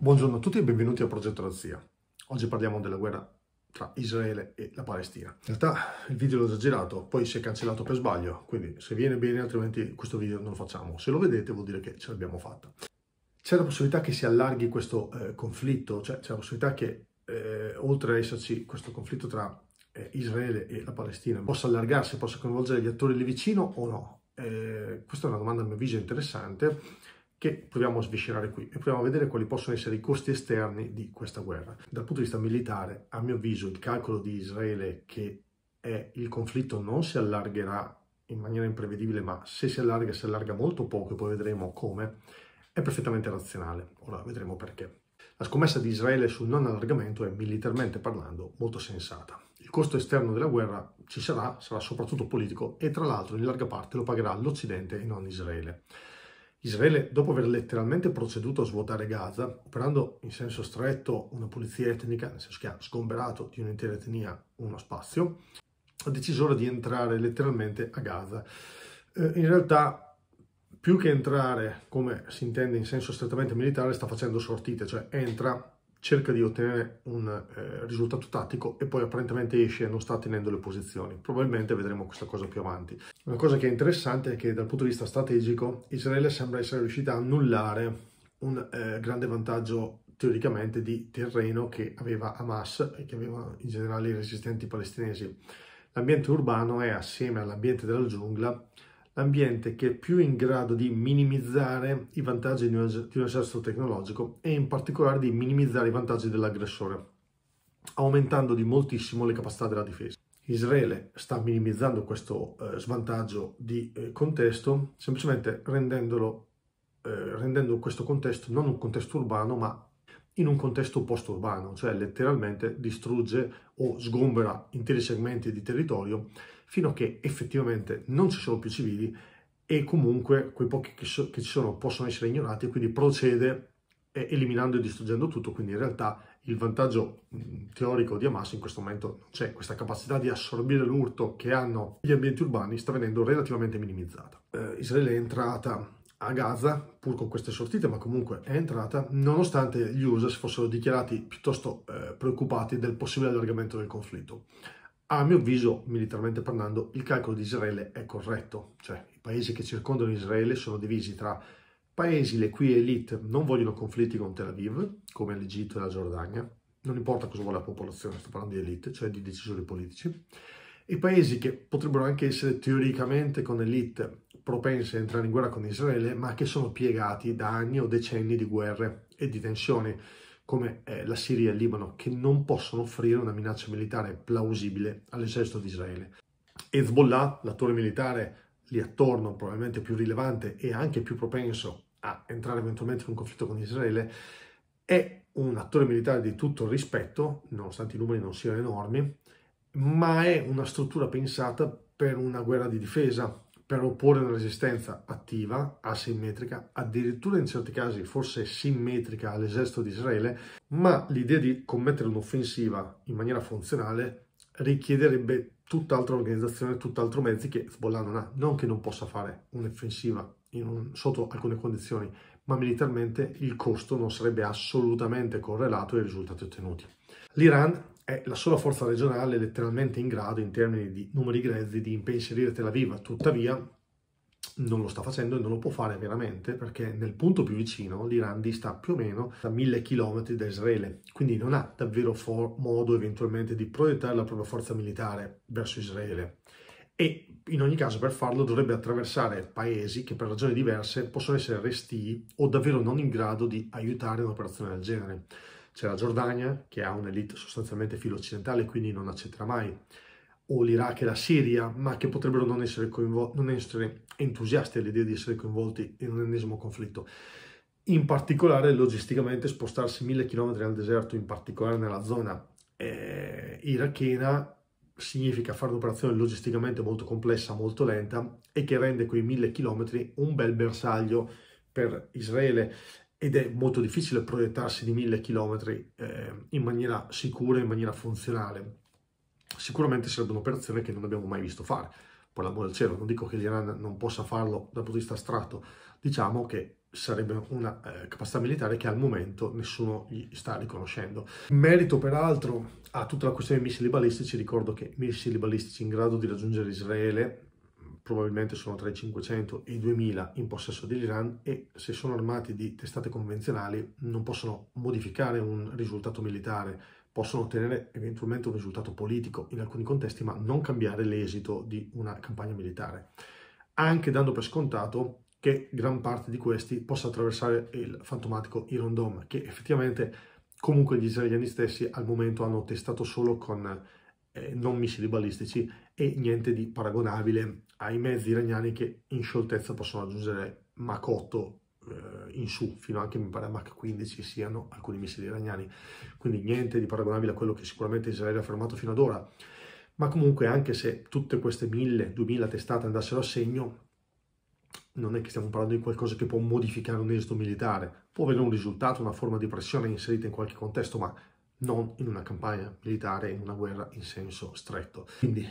Buongiorno a tutti e benvenuti a Progetto Razzia. Oggi parliamo della guerra tra Israele e la Palestina. In realtà il video l'ho già girato, poi si è cancellato per sbaglio, quindi se viene bene altrimenti questo video non lo facciamo. Se lo vedete vuol dire che ce l'abbiamo fatta. C'è la possibilità che si allarghi questo eh, conflitto, cioè c'è la possibilità che eh, oltre a esserci questo conflitto tra eh, Israele e la Palestina possa allargarsi, possa coinvolgere gli attori lì vicino o no? Eh, questa è una domanda a mio avviso interessante che proviamo a sviscerare qui e proviamo a vedere quali possono essere i costi esterni di questa guerra. Dal punto di vista militare, a mio avviso, il calcolo di Israele che è il conflitto non si allargherà in maniera imprevedibile, ma se si allarga, si allarga molto poco e poi vedremo come, è perfettamente razionale. Ora vedremo perché. La scommessa di Israele sul non allargamento è, militarmente parlando, molto sensata. Il costo esterno della guerra ci sarà, sarà soprattutto politico e tra l'altro in larga parte lo pagherà l'Occidente e non Israele. Israele, dopo aver letteralmente proceduto a svuotare Gaza, operando in senso stretto una pulizia etnica, nel senso che ha sgomberato di un'intera etnia uno spazio, ha deciso ora di entrare letteralmente a Gaza. Eh, in realtà, più che entrare come si intende in senso strettamente militare, sta facendo sortite, cioè entra cerca di ottenere un eh, risultato tattico e poi apparentemente esce e non sta tenendo le posizioni. Probabilmente vedremo questa cosa più avanti. Una cosa che è interessante è che dal punto di vista strategico Israele sembra essere riuscita a annullare un eh, grande vantaggio teoricamente di terreno che aveva Hamas e che aveva in generale i resistenti palestinesi. L'ambiente urbano è assieme all'ambiente della giungla l'ambiente che è più in grado di minimizzare i vantaggi di un, di un accesso tecnologico e in particolare di minimizzare i vantaggi dell'aggressore, aumentando di moltissimo le capacità della difesa. Israele sta minimizzando questo eh, svantaggio di eh, contesto semplicemente rendendolo, eh, rendendo questo contesto non un contesto urbano ma in un contesto post-urbano, cioè letteralmente distrugge o sgombera interi segmenti di territorio fino a che effettivamente non ci sono più civili e comunque quei pochi che, so, che ci sono possono essere ignorati e quindi procede eh, eliminando e distruggendo tutto, quindi in realtà il vantaggio mm, teorico di Hamas in questo momento non c'è, questa capacità di assorbire l'urto che hanno gli ambienti urbani sta venendo relativamente minimizzata. Eh, Israele è entrata a Gaza, pur con queste sortite, ma comunque è entrata, nonostante gli USA si fossero dichiarati piuttosto eh, preoccupati del possibile allargamento del conflitto a mio avviso, militarmente parlando, il calcolo di Israele è corretto, cioè i paesi che circondano Israele sono divisi tra paesi le cui elite non vogliono conflitti con Tel Aviv, come l'Egitto e la Giordania, non importa cosa vuole la popolazione, sto parlando di elite, cioè di decisori politici, e paesi che potrebbero anche essere teoricamente con elite propense a entrare in guerra con Israele, ma che sono piegati da anni o decenni di guerre e di tensioni come eh, la Siria e il Libano, che non possono offrire una minaccia militare plausibile all'esercito di Israele. Hezbollah, l'attore militare lì attorno, probabilmente più rilevante e anche più propenso a entrare eventualmente in un conflitto con Israele, è un attore militare di tutto rispetto, nonostante i numeri non siano enormi, ma è una struttura pensata per una guerra di difesa, per opporre una resistenza attiva, asimmetrica, addirittura in certi casi forse simmetrica all'esercito di Israele, ma l'idea di commettere un'offensiva in maniera funzionale richiederebbe tutt'altra organizzazione, tutt'altro mezzi che Hezbollah non ha. Non che non possa fare un'offensiva un, sotto alcune condizioni, ma militarmente il costo non sarebbe assolutamente correlato ai risultati ottenuti. L'Iran è la sola forza regionale letteralmente in grado, in termini di numeri grezzi, di impensierire Tel Aviv. Tuttavia, non lo sta facendo e non lo può fare veramente perché nel punto più vicino l'Iran dista più o meno da mille chilometri da Israele, quindi non ha davvero modo eventualmente di proiettare la propria forza militare verso Israele. E in ogni caso per farlo dovrebbe attraversare paesi che per ragioni diverse possono essere restii o davvero non in grado di aiutare un'operazione del genere. C'è la Giordania, che ha un'elite sostanzialmente filo-occidentale, quindi non accetterà mai, o l'Iraq e la Siria, ma che potrebbero non essere, non essere entusiasti all'idea di essere coinvolti in un ennesimo conflitto. In particolare, logisticamente, spostarsi mille chilometri nel deserto, in particolare nella zona eh, irachena, significa fare un'operazione logisticamente molto complessa, molto lenta e che rende quei mille chilometri un bel bersaglio per Israele ed è molto difficile proiettarsi di mille chilometri eh, in maniera sicura, in maniera funzionale. Sicuramente sarebbe un'operazione che non abbiamo mai visto fare, per l'amore del cielo, non dico che l'Iran non possa farlo dal punto di vista astratto, diciamo che sarebbe una eh, capacità militare che al momento nessuno gli sta riconoscendo. merito peraltro a tutta la questione dei missili balistici, ricordo che missili balistici in grado di raggiungere Israele probabilmente sono tra i 500 e i 2000 in possesso dell'Iran e se sono armati di testate convenzionali non possono modificare un risultato militare, possono ottenere eventualmente un risultato politico in alcuni contesti, ma non cambiare l'esito di una campagna militare. Anche dando per scontato che gran parte di questi possa attraversare il fantomatico Iron Dome, che effettivamente comunque gli israeliani stessi al momento hanno testato solo con eh, non missili balistici e niente di paragonabile ai mezzi iraniani che in scioltezza possono raggiungere Makoto eh, in su, fino anche mi pare a Mach 15 siano alcuni missili iraniani, quindi niente di paragonabile a quello che sicuramente Israele ha fermato fino ad ora, ma comunque anche se tutte queste 1000, 2000 testate andassero a segno, non è che stiamo parlando di qualcosa che può modificare un esito militare, può avere un risultato, una forma di pressione inserita in qualche contesto, ma non in una campagna militare, in una guerra in senso stretto. Quindi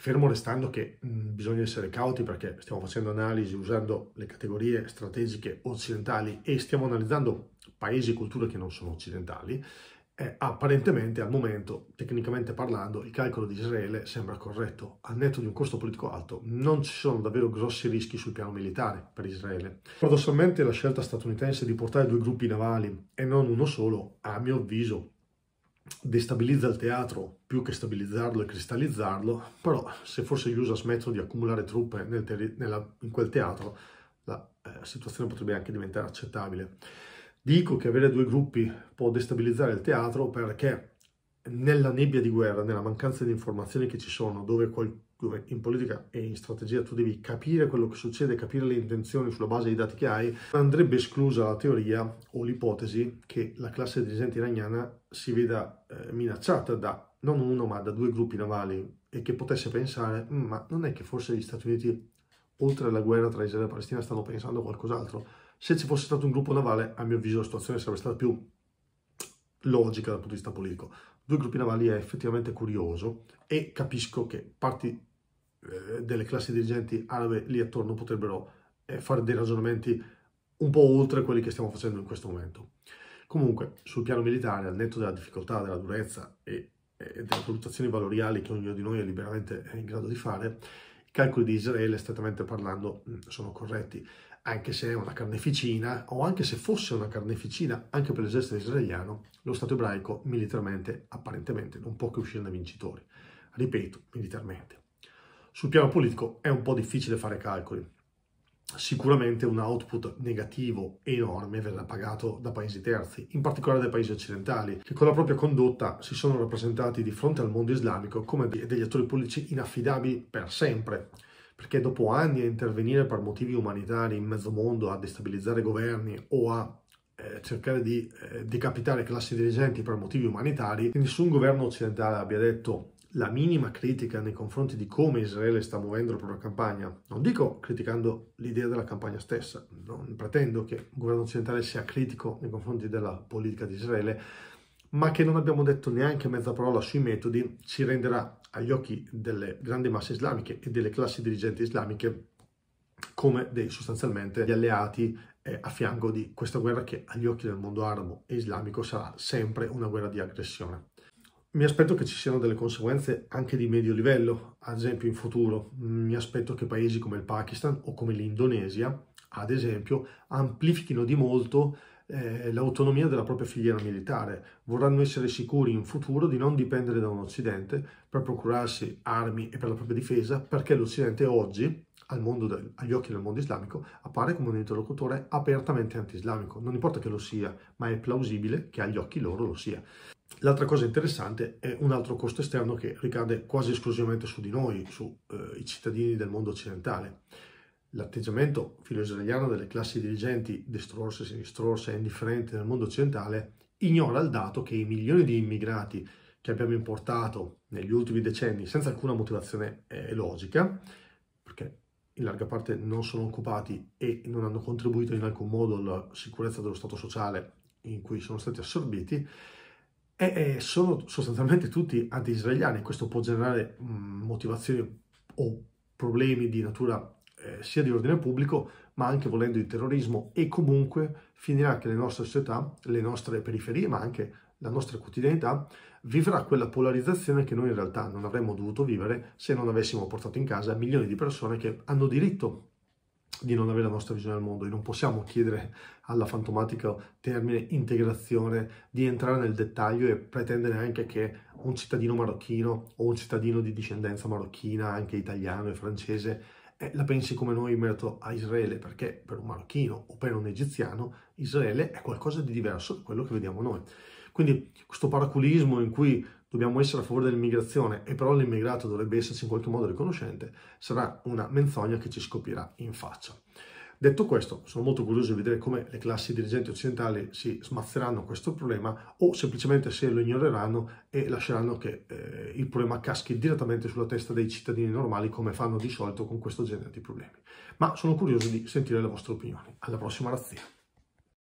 Fermo restando che mh, bisogna essere cauti perché stiamo facendo analisi usando le categorie strategiche occidentali e stiamo analizzando paesi e culture che non sono occidentali, eh, apparentemente al momento, tecnicamente parlando, il calcolo di Israele sembra corretto. Al netto di un costo politico alto, non ci sono davvero grossi rischi sul piano militare per Israele. Paradossalmente la scelta statunitense di portare due gruppi navali e non uno solo, a mio avviso, destabilizza il teatro più che stabilizzarlo e cristallizzarlo, però se forse gli USA smettono di accumulare truppe nel nella, in quel teatro, la eh, situazione potrebbe anche diventare accettabile. Dico che avere due gruppi può destabilizzare il teatro perché nella nebbia di guerra, nella mancanza di informazioni che ci sono, dove qualcuno dove in politica e in strategia tu devi capire quello che succede, capire le intenzioni sulla base dei dati che hai, andrebbe esclusa la teoria o l'ipotesi che la classe dirigente iraniana si veda eh, minacciata da non uno ma da due gruppi navali e che potesse pensare mm, ma non è che forse gli Stati Uniti oltre alla guerra tra Israele e Palestina stanno pensando a qualcos'altro. Se ci fosse stato un gruppo navale, a mio avviso la situazione sarebbe stata più logica dal punto di vista politico. Due gruppi navali è effettivamente curioso e capisco che parti eh, delle classi dirigenti arabe lì attorno potrebbero eh, fare dei ragionamenti un po' oltre quelli che stiamo facendo in questo momento. Comunque, sul piano militare, al netto della difficoltà, della durezza e, e delle valutazioni valoriali che ognuno di noi è liberamente eh, in grado di fare, i calcoli di Israele, strettamente parlando, mm, sono corretti anche se è una carneficina, o anche se fosse una carneficina anche per l'esercito israeliano, lo Stato ebraico militarmente apparentemente non può che uscirne vincitore. Ripeto, militarmente. Sul piano politico è un po' difficile fare calcoli. Sicuramente un output negativo enorme verrà pagato da paesi terzi, in particolare dai paesi occidentali, che con la propria condotta si sono rappresentati di fronte al mondo islamico come degli attori politici inaffidabili per sempre, perché dopo anni a intervenire per motivi umanitari in mezzo mondo, a destabilizzare governi o a eh, cercare di eh, decapitare classi dirigenti per motivi umanitari, nessun governo occidentale abbia detto la minima critica nei confronti di come Israele sta muovendo la propria campagna, non dico criticando l'idea della campagna stessa, non pretendo che il governo occidentale sia critico nei confronti della politica di Israele, ma che non abbiamo detto neanche mezza parola sui metodi, ci renderà agli occhi delle grandi masse islamiche e delle classi dirigenti islamiche come dei sostanzialmente gli alleati eh, a fianco di questa guerra che agli occhi del mondo arabo e islamico sarà sempre una guerra di aggressione mi aspetto che ci siano delle conseguenze anche di medio livello, ad esempio in futuro mm, mi aspetto che paesi come il Pakistan o come l'Indonesia, ad esempio, amplifichino di molto eh, l'autonomia della propria filiera militare, vorranno essere sicuri in futuro di non dipendere da un Occidente per procurarsi armi e per la propria difesa, perché l'Occidente oggi, del, agli occhi del mondo islamico, appare come un interlocutore apertamente anti-islamico. Non importa che lo sia, ma è plausibile che agli occhi loro lo sia. L'altra cosa interessante è un altro costo esterno che ricade quasi esclusivamente su di noi, sui eh, cittadini del mondo occidentale. L'atteggiamento filo-israeliano delle classi dirigenti destrorse, sinistrorse e indifferente nel mondo occidentale ignora il dato che i milioni di immigrati che abbiamo importato negli ultimi decenni senza alcuna motivazione eh, logica, perché in larga parte non sono occupati e non hanno contribuito in alcun modo alla sicurezza dello Stato sociale in cui sono stati assorbiti, e, e sono sostanzialmente tutti anti-israeliani. Questo può generare mh, motivazioni o problemi di natura eh, sia di ordine pubblico, ma anche volendo il terrorismo e comunque finirà che le nostre società, le nostre periferie, ma anche la nostra quotidianità vivrà quella polarizzazione che noi in realtà non avremmo dovuto vivere se non avessimo portato in casa milioni di persone che hanno diritto di non avere la nostra visione del mondo e non possiamo chiedere alla fantomatica termine integrazione di entrare nel dettaglio e pretendere anche che un cittadino marocchino o un cittadino di discendenza marocchina, anche italiano e francese, eh, la pensi come noi in merito a Israele, perché per un marocchino o per un egiziano Israele è qualcosa di diverso da quello che vediamo noi. Quindi questo paraculismo in cui dobbiamo essere a favore dell'immigrazione e però l'immigrato dovrebbe esserci in qualche modo riconoscente, sarà una menzogna che ci scoprirà in faccia. Detto questo, sono molto curioso di vedere come le classi dirigenti occidentali si smazzeranno questo problema o semplicemente se lo ignoreranno e lasceranno che eh, il problema caschi direttamente sulla testa dei cittadini normali come fanno di solito con questo genere di problemi. Ma sono curioso di sentire le vostre opinioni. Alla prossima razzia!